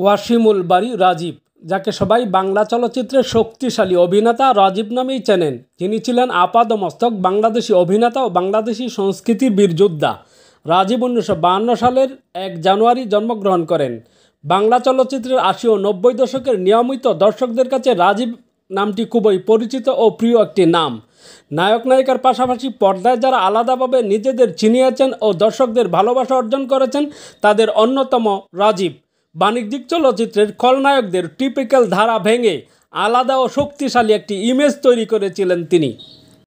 ওয়াসিমুল বারি রাজীব যাকে সবাই বাংলা চলচ্চিত্রের শক্তিশালী অভিনেতা রাজীব নামেই চেনেন তিনি ছিলেন আপাদমস্তক বাংলাদেশি অভিনেতা ও বাংলাদেশি সংস্কৃতি বীরযোদ্ধা রাজীব উনিশশো সালের এক জানুয়ারি জন্মগ্রহণ করেন বাংলা চলচ্চিত্রের আশি ও নব্বই দশকের নিয়মিত দর্শকদের কাছে রাজীব নামটি খুবই পরিচিত ও প্রিয় একটি নাম নায়ক নায়িকার পাশাপাশি পর্দায় যারা আলাদাভাবে নিজেদের চিনিয়েছেন ও দর্শকদের ভালোবাসা অর্জন করেছেন তাদের অন্যতম রাজীব বাণিজ্যিক চলচ্চিত্রের খলনায়কদের টিপিক্যাল ধারা ভেঙে আলাদা ও শক্তিশালী একটি ইমেজ তৈরি করেছিলেন তিনি